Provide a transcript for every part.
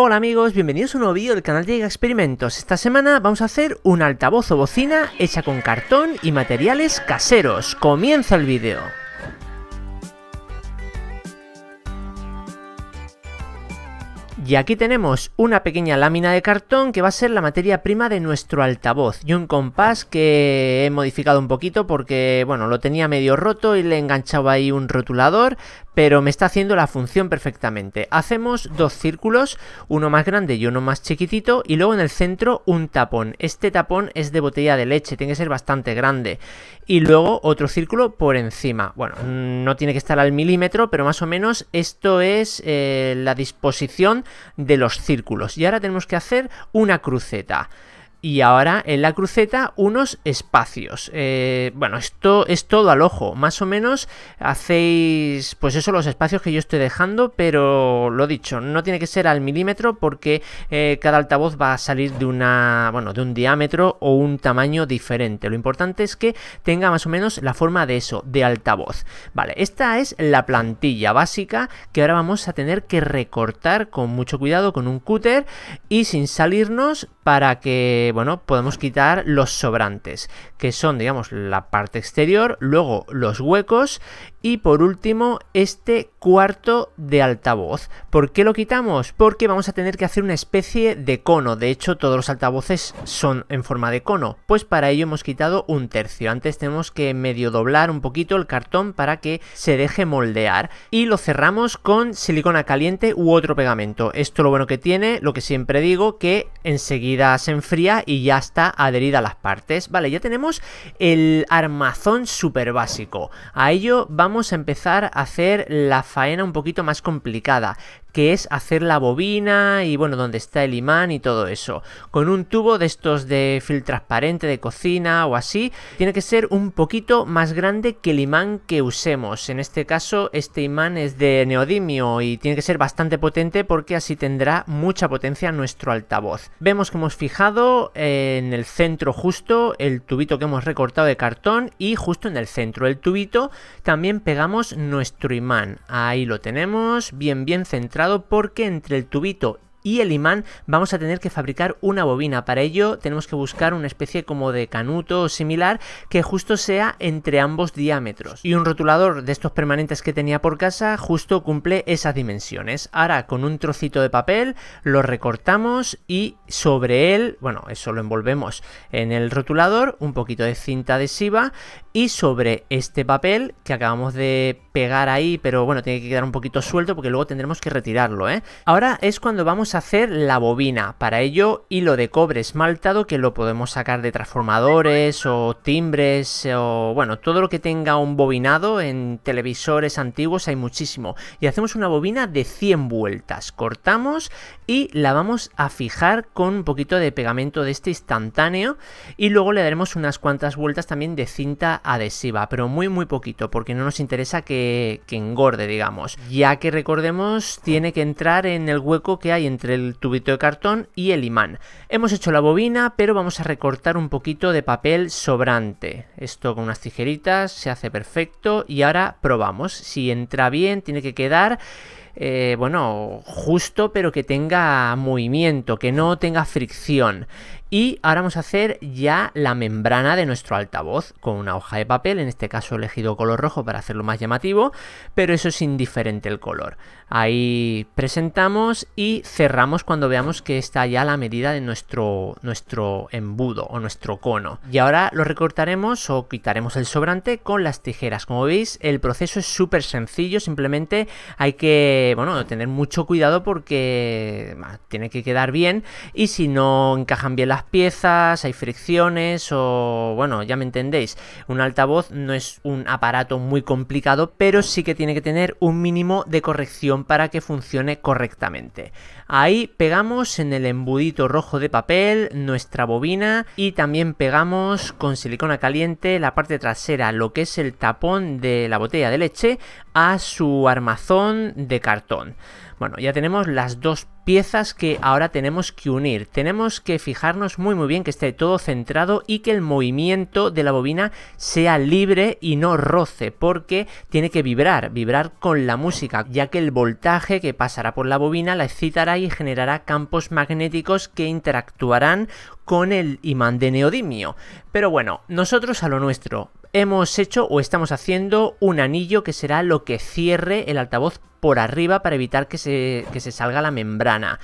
Hola amigos, bienvenidos a un nuevo vídeo del canal de Experimentos. Esta semana vamos a hacer un altavoz o bocina hecha con cartón y materiales caseros. Comienza el vídeo. Y aquí tenemos una pequeña lámina de cartón que va a ser la materia prima de nuestro altavoz y un compás que he modificado un poquito porque, bueno, lo tenía medio roto y le enganchaba ahí un rotulador, pero me está haciendo la función perfectamente. Hacemos dos círculos, uno más grande y uno más chiquitito, y luego en el centro un tapón. Este tapón es de botella de leche, tiene que ser bastante grande. Y luego otro círculo por encima. Bueno, no tiene que estar al milímetro, pero más o menos esto es eh, la disposición de los círculos. Y ahora tenemos que hacer una cruceta y ahora en la cruceta unos espacios. Eh, bueno, esto es todo al ojo. Más o menos hacéis, pues eso, los espacios que yo estoy dejando, pero lo dicho, no tiene que ser al milímetro porque eh, cada altavoz va a salir de una, bueno, de un diámetro o un tamaño diferente. Lo importante es que tenga más o menos la forma de eso, de altavoz. Vale, esta es la plantilla básica que ahora vamos a tener que recortar con mucho cuidado con un cúter y sin salirnos para que bueno, podemos quitar los sobrantes, que son, digamos, la parte exterior, luego los huecos y por último este cuarto de altavoz. ¿Por qué lo quitamos? Porque vamos a tener que hacer una especie de cono. De hecho, todos los altavoces son en forma de cono. Pues para ello hemos quitado un tercio. Antes tenemos que medio doblar un poquito el cartón para que se deje moldear. Y lo cerramos con silicona caliente u otro pegamento. Esto lo bueno que tiene, lo que siempre digo, que enseguida se enfría y ya está adherida a las partes. Vale, ya tenemos el armazón Super básico. A ello vamos a empezar a hacer la faena un poquito más complicada, que es hacer la bobina y bueno, donde está el imán y todo eso. Con un tubo de estos de fil transparente de cocina o así, tiene que ser un poquito más grande que el imán que usemos. En este caso, este imán es de neodimio y tiene que ser bastante potente porque así tendrá mucha potencia nuestro altavoz. Vemos que hemos fijado en el centro justo el tubito que hemos recortado de cartón y justo en el centro del tubito también pegamos nuestro imán. Ahí lo tenemos, bien bien centrado porque entre el tubito y el imán vamos a tener que fabricar una bobina. Para ello tenemos que buscar una especie como de canuto o similar que justo sea entre ambos diámetros. Y un rotulador de estos permanentes que tenía por casa justo cumple esas dimensiones. Ahora con un trocito de papel lo recortamos y sobre él, bueno, eso lo envolvemos en el rotulador, un poquito de cinta adhesiva y sobre este papel que acabamos de pegar ahí, pero bueno, tiene que quedar un poquito suelto porque luego tendremos que retirarlo, ¿eh? Ahora es cuando vamos hacer la bobina. Para ello, hilo de cobre esmaltado que lo podemos sacar de transformadores o timbres o, bueno, todo lo que tenga un bobinado en televisores antiguos hay muchísimo. Y hacemos una bobina de 100 vueltas. Cortamos y la vamos a fijar con un poquito de pegamento de este instantáneo y luego le daremos unas cuantas vueltas también de cinta adhesiva, pero muy muy poquito porque no nos interesa que, engorde, digamos. Ya que recordemos, tiene que entrar en el hueco que hay entre el tubito de cartón y el imán. Hemos hecho la bobina, pero vamos a recortar un poquito de papel sobrante. Esto con unas tijeritas se hace perfecto y ahora probamos. Si entra bien, tiene que quedar... Eh, bueno, justo, pero que tenga movimiento, que no tenga fricción. Y ahora vamos a hacer ya la membrana de nuestro altavoz con una hoja de papel, en este caso he elegido color rojo para hacerlo más llamativo, pero eso es indiferente el color. Ahí presentamos y cerramos cuando veamos que está ya la medida de nuestro, nuestro embudo o nuestro cono. Y ahora lo recortaremos o quitaremos el sobrante con las tijeras. Como veis el proceso es súper sencillo, simplemente hay que bueno, tener mucho cuidado porque tiene que quedar bien y si no encajan bien las piezas, hay fricciones o bueno, ya me entendéis. Un altavoz no es un aparato muy complicado, pero sí que tiene que tener un mínimo de corrección para que funcione correctamente. Ahí pegamos en el embudito rojo de papel nuestra bobina y también pegamos con silicona caliente la parte trasera, lo que es el tapón de la botella de leche, a su armazón de cartón. Bueno, ya tenemos las dos piezas que ahora tenemos que unir. Tenemos que fijarnos muy muy bien que esté todo centrado y que el movimiento de la bobina sea libre y no roce, porque tiene que vibrar, vibrar con la música, ya que el voltaje que pasará por la bobina la excitará y generará campos magnéticos que interactuarán con el imán de neodimio. Pero bueno, nosotros a lo nuestro hemos hecho o estamos haciendo un anillo que será lo que cierre el altavoz por arriba para evitar que se, se salga la membrana.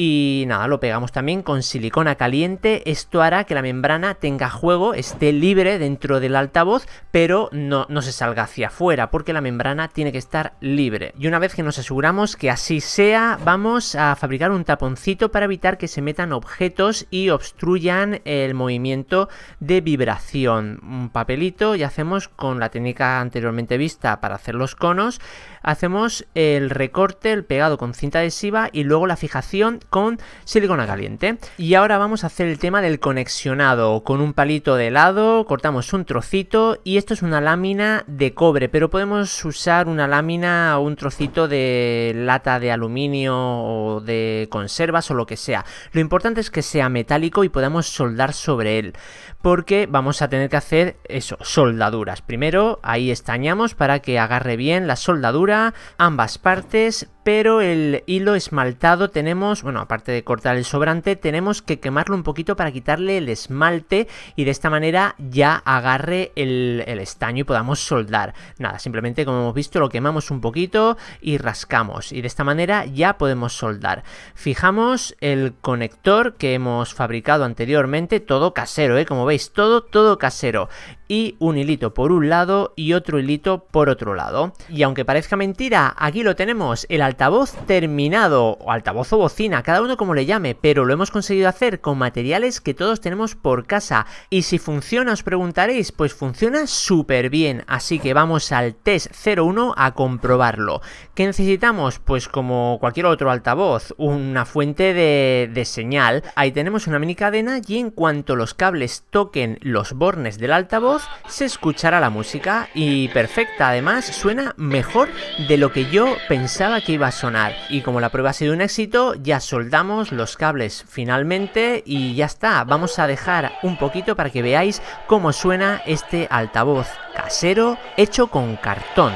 Y nada, lo pegamos también con silicona caliente. Esto hará que la membrana tenga juego, esté libre dentro del altavoz, pero no, no, se salga hacia afuera, porque la membrana tiene que estar libre. Y una vez que nos aseguramos que así sea, vamos a fabricar un taponcito para evitar que se metan objetos y obstruyan el movimiento de vibración. Un papelito y hacemos con la técnica anteriormente vista para hacer los conos, hacemos el recorte, el pegado con cinta adhesiva y luego la fijación con silicona caliente. Y ahora vamos a hacer el tema del conexionado. Con un palito de helado cortamos un trocito y esto es una lámina de cobre, pero podemos usar una lámina o un trocito de lata de aluminio o de conservas o lo que sea. Lo importante es que sea metálico y podamos soldar sobre él, porque vamos a tener que hacer eso, soldaduras. Primero ahí estañamos para que agarre bien la soldadura ambas partes pero el hilo esmaltado tenemos, bueno, aparte de cortar el sobrante, tenemos que quemarlo un poquito para quitarle el esmalte y de esta manera ya agarre el, estaño y podamos soldar. Nada, simplemente como hemos visto lo quemamos un poquito y rascamos y de esta manera ya podemos soldar. Fijamos el conector que hemos fabricado anteriormente, todo casero, ¿eh? como veis, todo, todo casero y un hilito por un lado y otro hilito por otro lado. Y aunque parezca mentira, aquí lo tenemos, el altavoz terminado, o altavoz o bocina, cada uno como le llame, pero lo hemos conseguido hacer con materiales que todos tenemos por casa. Y si funciona, os preguntaréis, pues funciona súper bien, así que vamos al test 01 a comprobarlo. ¿Qué necesitamos? Pues como cualquier otro altavoz, una fuente de, señal. Ahí tenemos una mini cadena y en cuanto los cables toquen los bornes del altavoz, se escuchará la música y perfecta, además suena mejor de lo que yo pensaba que iba a sonar. Y como la prueba ha sido un éxito, ya soldamos los cables finalmente y ya está. Vamos a dejar un poquito para que veáis cómo suena este altavoz casero hecho con cartón.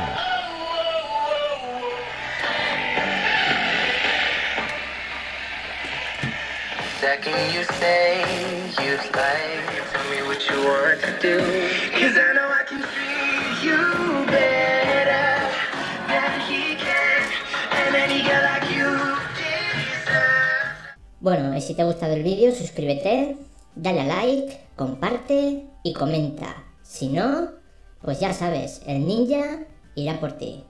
Bueno, y si te ha gustado el vídeo, suscríbete, dale a like, comparte y comenta. Si no, pues ya sabes, el ninja irá por ti.